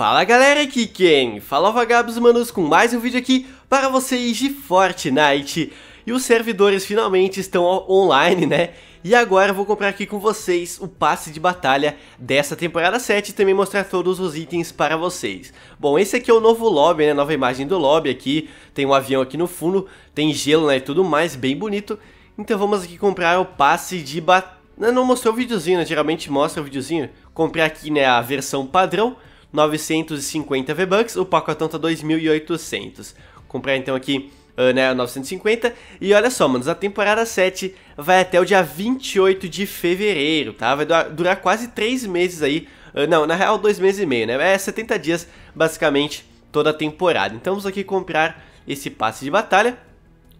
Fala galera, aqui quem? Fala vagabos Manos com mais um vídeo aqui para vocês de Fortnite. E os servidores finalmente estão online, né? E agora eu vou comprar aqui com vocês o passe de batalha dessa temporada 7 e também mostrar todos os itens para vocês. Bom, esse aqui é o novo lobby, né? Nova imagem do lobby aqui, tem um avião aqui no fundo, tem gelo né? e tudo mais, bem bonito. Então vamos aqui comprar o passe de batalha. Não, não mostrou o videozinho, né? Geralmente mostra o videozinho. Comprei aqui, né, a versão padrão. 950 V-Bucks, o pacotão tá 2.800. Comprar então aqui uh, né, 950. E olha só, mano a temporada 7 vai até o dia 28 de fevereiro, tá? Vai durar quase 3 meses aí. Uh, não, na real, 2 meses e meio, né? É 70 dias, basicamente, toda a temporada. Então vamos aqui comprar esse passe de batalha.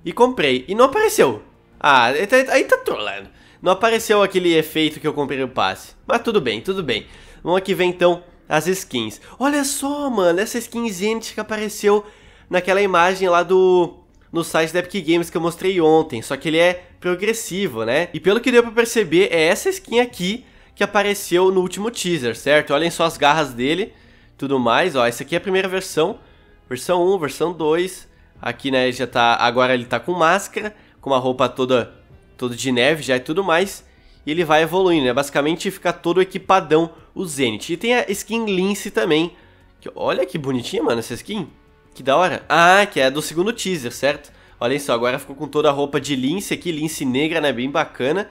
E comprei. E não apareceu. Ah, aí tá, tá trolando. Não apareceu aquele efeito que eu comprei o passe. Mas tudo bem, tudo bem. Vamos aqui ver então as skins. Olha só, mano, essa skin que apareceu naquela imagem lá do... No site da Epic Games que eu mostrei ontem, só que ele é progressivo, né? E pelo que deu pra perceber, é essa skin aqui que apareceu no último teaser, certo? Olhem só as garras dele, tudo mais, ó, essa aqui é a primeira versão, versão 1, versão 2, aqui, né, já tá, agora ele tá com máscara, com uma roupa toda, toda de neve já e tudo mais, e ele vai evoluindo, né, basicamente fica todo equipadão o Zenith. E tem a skin Lince também. Que, olha que bonitinha, mano, essa skin. Que da hora. Ah, que é do segundo teaser, certo? Olhem só, agora ficou com toda a roupa de lince aqui, lince negra, né? Bem bacana.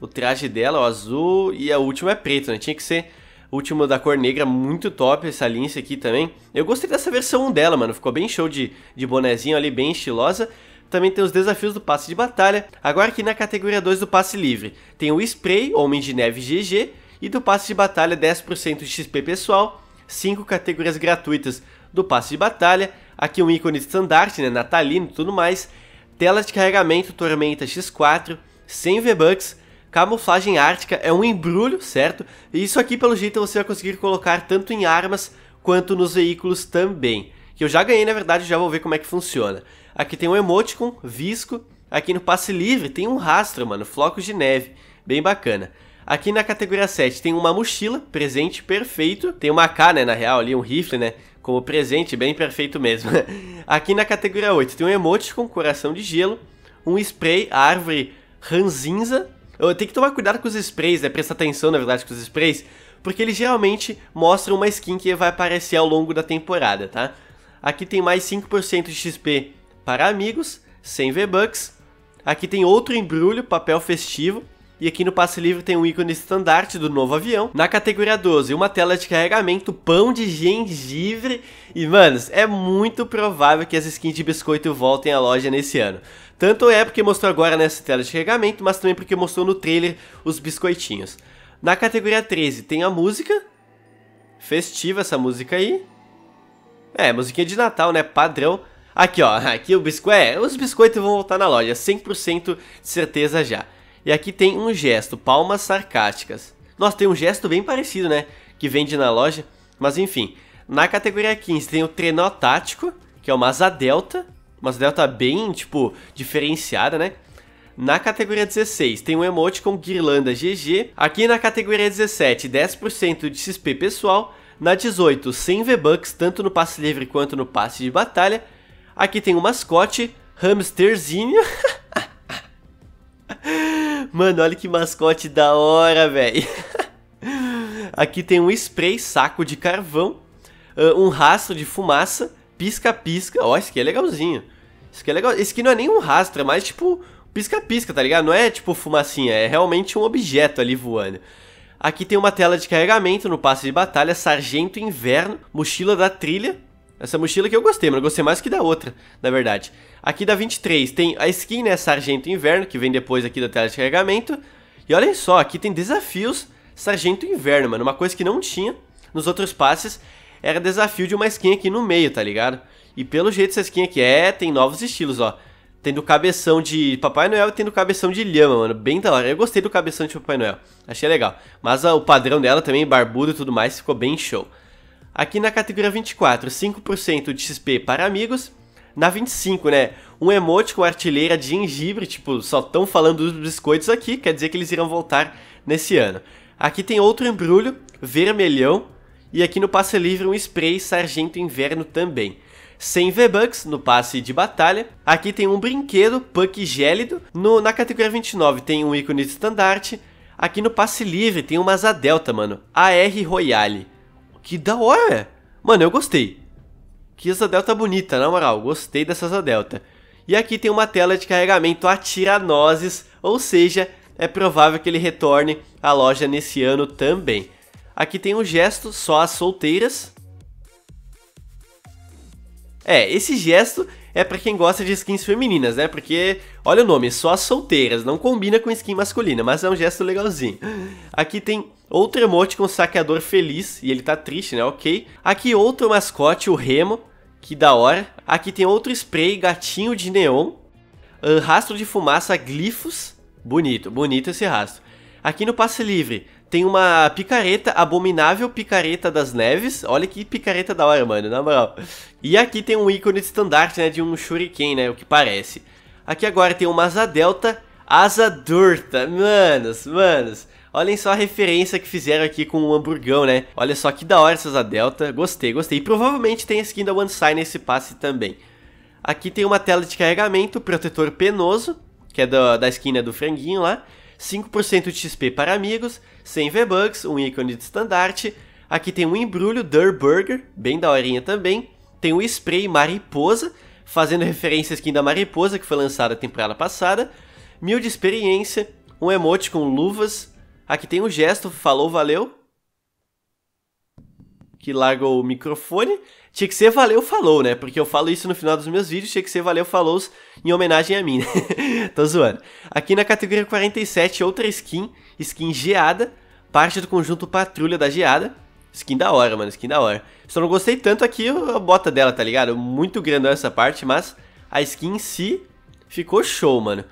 O traje dela, o azul, e a última é preto, né? Tinha que ser a última da cor negra, muito top essa lince aqui também. Eu gostei dessa versão dela, mano. Ficou bem show de, de bonezinho ali, bem estilosa. Também tem os desafios do passe de batalha. Agora aqui na categoria 2 do passe livre, tem o spray, Homem de Neve GG, e do passe de batalha 10% de XP pessoal, 5 categorias gratuitas do passe de batalha, aqui um ícone de estandarte, né, natalino e tudo mais, telas de carregamento Tormenta X4, 100 V-Bucks, camuflagem ártica, é um embrulho, certo? E isso aqui pelo jeito você vai conseguir colocar tanto em armas quanto nos veículos também. Que eu já ganhei, na verdade, já vou ver como é que funciona. Aqui tem um emoticon, visco, aqui no passe livre tem um rastro, mano, flocos de neve, bem bacana. Aqui na categoria 7 tem uma mochila, presente perfeito. Tem uma AK, né, na real, ali, um rifle, né? Como presente, bem perfeito mesmo. Aqui na categoria 8 tem um emote com coração de gelo, um spray, a árvore ranzinza. Tem que tomar cuidado com os sprays, né? Presta atenção, na verdade, com os sprays, porque eles geralmente mostram uma skin que vai aparecer ao longo da temporada, tá? Aqui tem mais 5% de XP para amigos, 100 V-Bucks. Aqui tem outro embrulho, papel festivo, e aqui no passe livre tem um ícone estandarte do novo avião. Na categoria 12, uma tela de carregamento, pão de gengibre. E, manos, é muito provável que as skins de biscoito voltem à loja nesse ano. Tanto é porque mostrou agora nessa tela de carregamento, mas também porque mostrou no trailer os biscoitinhos. Na categoria 13 tem a música. Festiva essa música aí. É, musiquinha de Natal, né? Padrão. Aqui, ó. Aqui o biscoito. É, os biscoitos vão voltar na loja. 100% de certeza já. E aqui tem um gesto, palmas sarcásticas. Nossa, tem um gesto bem parecido, né? Que vende na loja. Mas enfim, na categoria 15 tem o trenó tático, que é uma asa delta. Uma asa delta bem, tipo, diferenciada, né? Na categoria 16 tem um emote com guirlanda GG. Aqui na categoria 17, 10% de XP pessoal. Na 18, 100 V-Bucks, tanto no passe livre quanto no passe de batalha. Aqui tem o mascote, hamsterzinho. Mano, olha que mascote da hora, velho. Aqui tem um spray saco de carvão, ah, um rastro de fumaça, pisca-pisca. Ó, esse aqui é legalzinho. Esse aqui é legal. Esse aqui não é nem um rastro, é mais tipo pisca-pisca, tá ligado? Não é tipo fumacinha, é realmente um objeto ali voando. Aqui tem uma tela de carregamento no passe de batalha, sargento inverno, mochila da trilha, essa mochila que eu gostei, mano. Eu gostei mais que da outra, na verdade. Aqui da 23 tem a skin, né? Sargento Inverno, que vem depois aqui da tela de carregamento. E olhem só, aqui tem desafios Sargento Inverno, mano. Uma coisa que não tinha nos outros passes era desafio de uma skin aqui no meio, tá ligado? E pelo jeito essa skin aqui é, tem novos estilos, ó. Tem do cabeção de Papai Noel e tem do cabeção de lhama, mano. Bem da hora. Eu gostei do cabeção de Papai Noel. Achei legal. Mas ó, o padrão dela também, barbudo e tudo mais, ficou bem show. Aqui na categoria 24, 5% de XP para amigos. Na 25, né? Um emote com artilheira de gengibre, tipo, só estão falando dos biscoitos aqui, quer dizer que eles irão voltar nesse ano. Aqui tem outro embrulho, vermelhão. E aqui no passe livre um spray sargento inverno também. 100 V-Bucks no passe de batalha. Aqui tem um brinquedo, Puck gélido. No, na categoria 29 tem um ícone de estandarte. Aqui no passe livre tem uma asa delta, mano. AR Royale. Que da hora! Mano, eu gostei. Que asa delta bonita, na moral. Gostei dessa asa delta. E aqui tem uma tela de carregamento a tiranoses, ou seja, é provável que ele retorne à loja nesse ano também. Aqui tem um gesto só as solteiras. É, esse gesto é para quem gosta de skins femininas, né? Porque, olha o nome, só as solteiras, não combina com skin masculina, mas é um gesto legalzinho. Aqui tem outro emote com o saqueador feliz, e ele tá triste, né? Ok. Aqui outro mascote, o Remo, que da hora. Aqui tem outro spray, gatinho de neon. rastro de fumaça, glifos. Bonito, bonito esse rastro. Aqui no passe livre, tem uma picareta, abominável picareta das neves. Olha que picareta da hora, mano, na moral. E aqui tem um ícone de estandarte, né, de um shuriken, né, o que parece. Aqui agora tem uma asa delta, asa durta. Manos, manos. Olhem só a referência que fizeram aqui com o hamburgão, né? Olha só que da hora essa asa Delta. Gostei, gostei. E provavelmente tem a skin da One Sign nesse passe também. Aqui tem uma tela de carregamento, protetor penoso, que é do, da skin né, do franguinho lá. 5% de XP para amigos, 100 V-Bucks, um ícone de estandarte. Aqui tem um embrulho Der Burger, bem da horinha também. Tem um spray mariposa, fazendo referência à skin da mariposa que foi lançada temporada passada. Mil de experiência, um emote com luvas. Aqui tem um gesto, falou, valeu, que larga o microfone. Tinha que ser valeu falou, né? Porque eu falo isso no final dos meus vídeos, tinha que ser valeu falou em homenagem a mim, né? Tô zoando. Aqui na categoria 47, outra skin, skin geada, parte do conjunto Patrulha da Geada. Skin da hora, mano, skin da hora. Só não gostei tanto aqui a bota dela, tá ligado? Muito grandão essa parte, mas a skin em si ficou show, mano.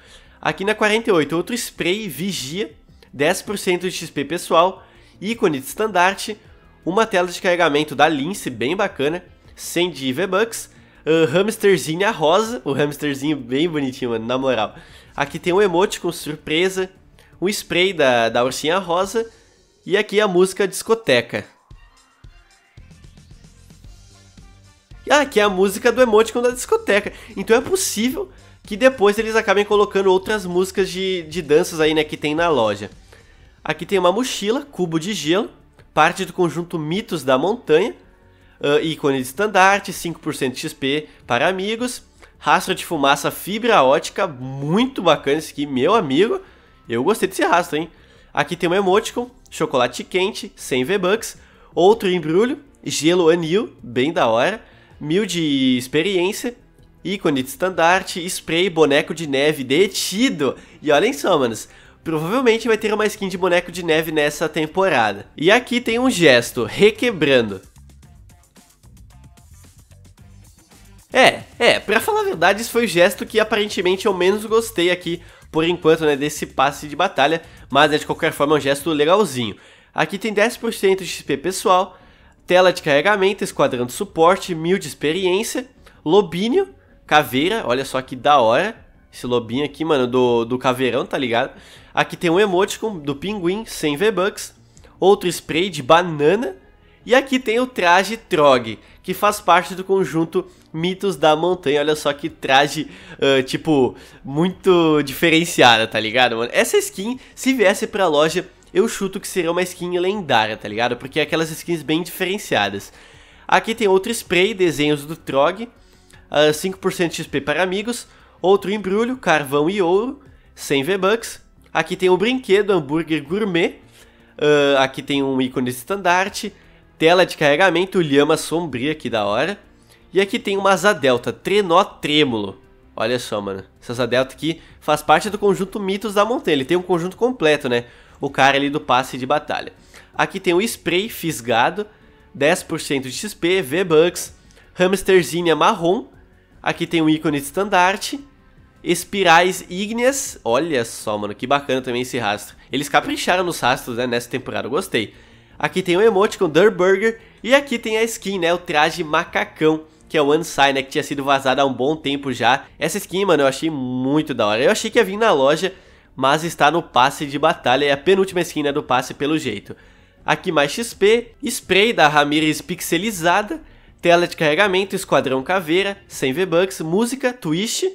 Aqui na 48, outro spray vigia, 10% de XP pessoal, ícone de estandarte, uma tela de carregamento da Lince bem bacana, 100 de V-Bucks, uh, ah, hamsterzinha rosa, o hamsterzinho bem bonitinho, mano, na moral. Aqui tem um emote com surpresa, um spray da, da ursinha rosa e aqui a música discoteca. Ah, que é a música do emoticon da discoteca. Então é possível que depois eles acabem colocando outras músicas de, de danças aí, né, que tem na loja. Aqui tem uma mochila, cubo de gelo, parte do conjunto Mitos da Montanha, uh, ícone de estandarte, 5% XP para amigos, rastro de fumaça fibra ótica, muito bacana esse aqui, meu amigo. Eu gostei desse rastro, hein? Aqui tem um emoticon, chocolate quente, 100 V-Bucks, outro embrulho, gelo anil, bem da hora, mil de experiência, ícone de estandarte, spray, boneco de neve detido, E olhem só, manos, Provavelmente vai ter uma skin de boneco de neve nessa temporada. E aqui tem um gesto, requebrando. É, é, pra falar a verdade, esse foi o gesto que aparentemente eu menos gostei aqui, por enquanto, né, desse passe de batalha, mas né, de qualquer forma é um gesto legalzinho. Aqui tem 10% de XP pessoal, tela de carregamento, esquadrão de suporte, 1000 de experiência, Lobinho, caveira, olha só que da hora, esse lobinho aqui, mano, do, do caveirão, tá ligado? Aqui tem um emote do pinguim, 100 V-Bucks. Outro spray de banana. E aqui tem o traje Trog, que faz parte do conjunto Mitos da Montanha. Olha só que traje, uh, tipo, muito diferenciada, tá ligado, mano? Essa skin, se viesse pra loja, eu chuto que seria uma skin lendária, tá ligado? Porque é aquelas skins bem diferenciadas. Aqui tem outro spray, desenhos do Trog, uh, 5% XP para amigos, Outro embrulho, carvão e ouro, 100 V-Bucks. Aqui tem o um brinquedo, hambúrguer gourmet. Uh, aqui tem um ícone de estandarte. Tela de carregamento, lhama sombria, que da hora. E aqui tem uma asa delta, trenó trêmulo. Olha só, mano. Essa asa delta aqui faz parte do conjunto mitos da montanha. Ele tem um conjunto completo, né? O cara ali do passe de batalha. Aqui tem o spray fisgado, 10% de XP, V-Bucks, hamsterzinha marrom, Aqui tem um ícone de estandarte. Espirais ígneas. Olha só, mano, que bacana também esse rastro. Eles capricharam nos rastros, né, nessa temporada, eu gostei. Aqui tem o emoticon Durburger e aqui tem a skin, né, o traje macacão, que é o Unsign, né, que tinha sido vazado há um bom tempo já. Essa skin, mano, eu achei muito da hora. Eu achei que ia vir na loja, mas está no passe de batalha, é a penúltima skin né, do passe pelo jeito. Aqui mais XP, spray da Ramirez pixelizada tela de carregamento, esquadrão caveira, sem V-Bucks, música, twist.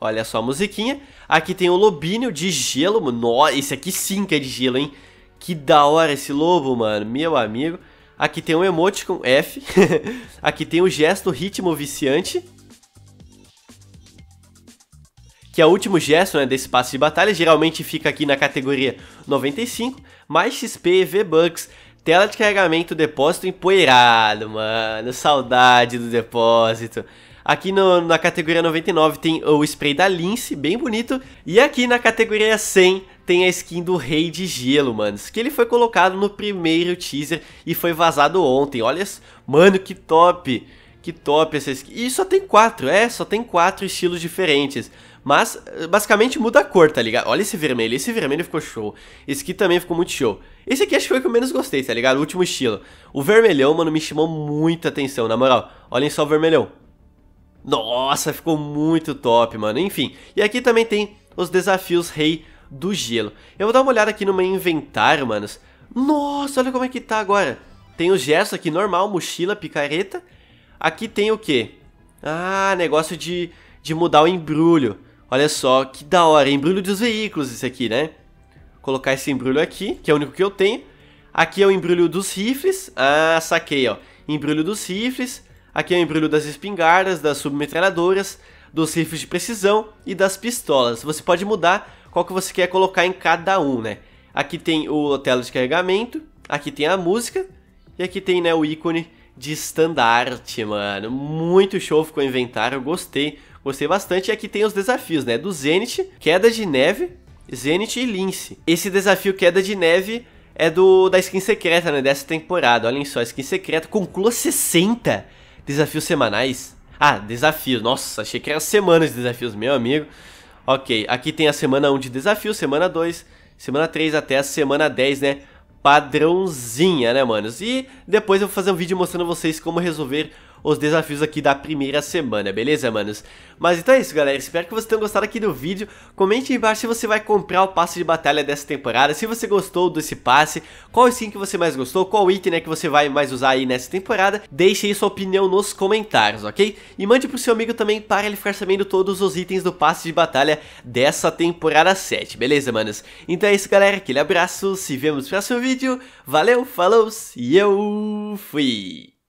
Olha só a musiquinha. Aqui tem o lobinho de gelo. Nossa, esse aqui sim que é de gelo, hein? Que da hora esse lobo, mano. Meu amigo. Aqui tem um emoticon F. aqui tem o gesto ritmo viciante que é o último gesto né, desse passe de batalha, geralmente fica aqui na categoria 95, mais XP, V-Bucks, tela de carregamento, depósito empoeirado, mano, saudade do depósito. Aqui no, na categoria 99 tem o spray da Lince, bem bonito. E aqui na categoria 100 tem a skin do Rei de Gelo, mano. Que ele foi colocado no primeiro teaser e foi vazado ontem. Olha, mano, que top! Que top essa skin. E só tem quatro, é, só tem quatro estilos diferentes. Mas basicamente muda a cor, tá ligado? Olha esse vermelho, esse vermelho ficou show. Esse aqui também ficou muito show. Esse aqui acho que foi o que eu menos gostei, tá ligado? O último estilo. O vermelhão, mano, me chamou muita atenção, na moral. Olhem só o vermelhão. Nossa, ficou muito top, mano. Enfim, e aqui também tem os desafios rei do gelo. Eu vou dar uma olhada aqui no meu inventário, manos. Nossa, olha como é que tá agora. Tem o gesso aqui normal, mochila, picareta. Aqui tem o quê? Ah, negócio de, de mudar o embrulho. Olha só que da hora, embrulho dos veículos esse aqui, né? Vou colocar esse embrulho aqui, que é o único que eu tenho. Aqui é o embrulho dos rifles. Ah, saquei, ó. Embrulho dos rifles. Aqui é o embrulho das espingardas, das submetralhadoras, dos rifles de precisão e das pistolas. Você pode mudar qual que você quer colocar em cada um, né? Aqui tem o tela de carregamento, aqui tem a música e aqui tem né, o ícone de estandarte, mano. Muito show ficou o inventário, gostei. Gostei bastante. E aqui tem os desafios, né? Do Zenith, Queda de Neve, Zenith e Lince. Esse desafio Queda de Neve é do da skin secreta, né? Dessa temporada. Olhem só, skin secreta. Conclua 60 desafios semanais. Ah, desafios. Nossa, achei que era semanas de desafios, meu amigo. Ok, aqui tem a semana 1 de desafio, semana 2, semana 3 até a semana 10, né? Padrãozinha, né, manos? E depois eu vou fazer um vídeo mostrando vocês como resolver os desafios aqui da primeira semana, beleza, manos? Mas então é isso, galera. Espero que vocês tenham gostado aqui do vídeo. Comente aí embaixo se você vai comprar o passe de batalha dessa temporada, se você gostou desse passe, qual skin que você mais gostou, qual item né, que você vai mais usar aí nessa temporada. Deixe aí sua opinião nos comentários, ok? E mande pro seu amigo também para ele ficar sabendo todos os itens do passe de batalha dessa temporada 7, beleza, manos? Então é isso, galera. Aquele abraço, se vemos no próximo vídeo. Valeu, falou e eu fui!